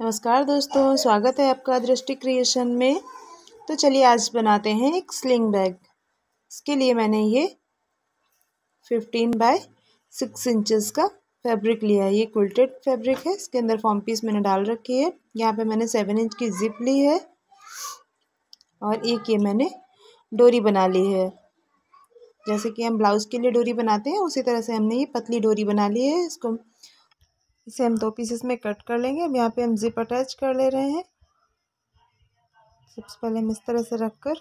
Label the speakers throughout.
Speaker 1: नमस्कार दोस्तों स्वागत है आपका दृष्टि क्रिएशन में तो चलिए आज बनाते हैं एक स्लिंग बैग इसके लिए मैंने ये फिफ्टीन बाय सिक्स इंचेस का फैब्रिक लिया है ये क्विल्टेड फैब्रिक है इसके अंदर फॉर्म पीस मैंने डाल रखी है यहाँ पे मैंने सेवन इंच की जिप ली है और एक ये मैंने डोरी बना ली है जैसे कि हम ब्लाउज़ के लिए डोरी बनाते हैं उसी तरह से हमने ये पतली डोरी बना ली है इसको इसे हम दो पीसेस में कट कर लेंगे अब यहाँ पे हम जिप अटैच कर ले रहे हैं सबसे पहले हम इस तरह से रख कर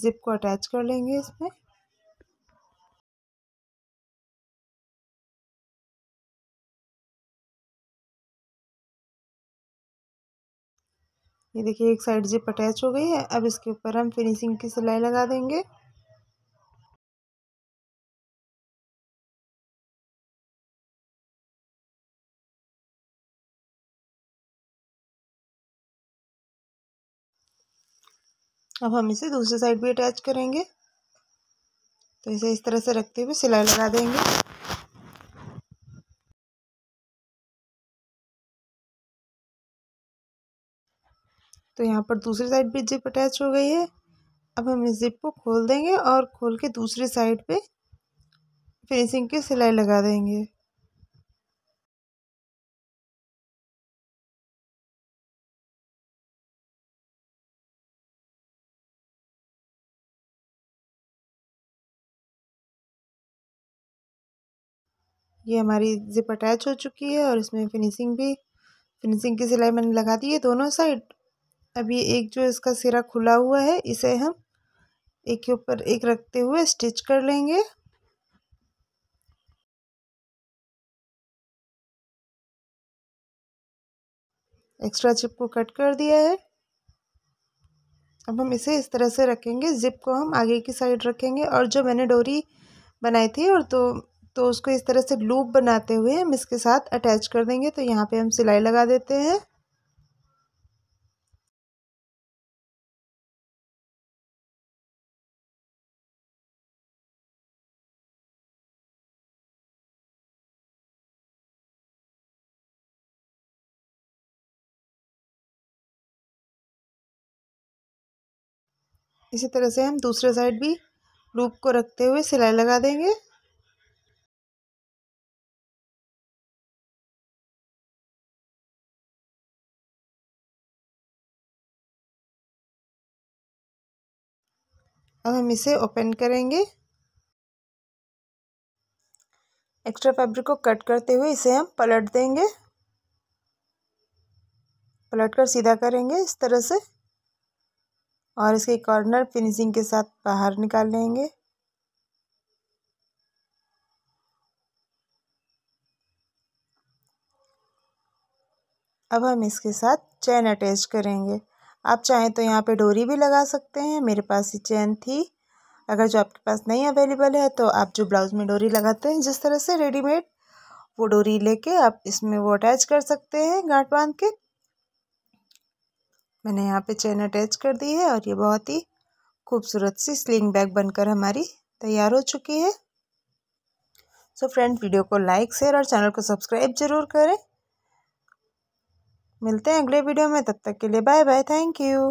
Speaker 1: ज़िप को अटैच कर लेंगे इसमें
Speaker 2: ये देखिए एक साइड जिप अटैच हो गई है अब इसके ऊपर हम फिनिशिंग की सिलाई लगा देंगे अब हम इसे दूसरी साइड भी अटैच करेंगे तो इसे इस तरह से रखते हुए सिलाई लगा देंगे
Speaker 1: तो यहाँ पर दूसरी साइड भी जिप अटैच हो गई है अब हम इस जिप को खोल देंगे और खोल के दूसरी साइड पे फिनिशिंग की सिलाई लगा देंगे ये हमारी ज़िप अटैच हो चुकी है और इसमें फिनिशिंग भी फिनिशिंग की सिलाई मैंने लगा दी है दोनों साइड अभी एक जो इसका सिरा खुला हुआ है इसे हम एक के ऊपर एक रखते हुए स्टिच कर लेंगे एक्स्ट्रा जिप को कट कर दिया है अब हम इसे इस तरह से रखेंगे जिप को हम आगे की साइड रखेंगे और जो मैंने डोरी बनाई थी और तो तो उसको इस तरह से लूप बनाते हुए हम इसके साथ अटैच कर देंगे तो यहाँ पे हम सिलाई लगा देते हैं
Speaker 2: इसी तरह से हम दूसरे साइड भी लूप को रखते हुए सिलाई लगा देंगे
Speaker 1: अब हम इसे ओपन करेंगे एक्स्ट्रा फैब्रिक को कट करते हुए इसे हम पलट देंगे पलट कर सीधा करेंगे इस तरह से और इसके कॉर्नर फिनिशिंग के साथ बाहर निकाल लेंगे अब हम इसके साथ चैन अटैच करेंगे आप चाहें तो यहाँ पे डोरी भी लगा सकते हैं मेरे पास ये चैन थी अगर जो आपके पास नहीं अवेलेबल है तो आप जो ब्लाउज़ में डोरी लगाते हैं जिस तरह से रेडीमेड वो डोरी लेके आप इसमें वो अटैच कर सकते हैं गांठ बांध के मैंने यहाँ पे चैन अटैच कर दी है और ये बहुत ही खूबसूरत सी स्लिंग बैग बनकर हमारी तैयार हो चुकी है सो so फ्रेंड वीडियो को लाइक शेयर और चैनल को सब्सक्राइब जरूर करें मिलते हैं अगले वीडियो में तब तक के लिए बाय बाय थैंक यू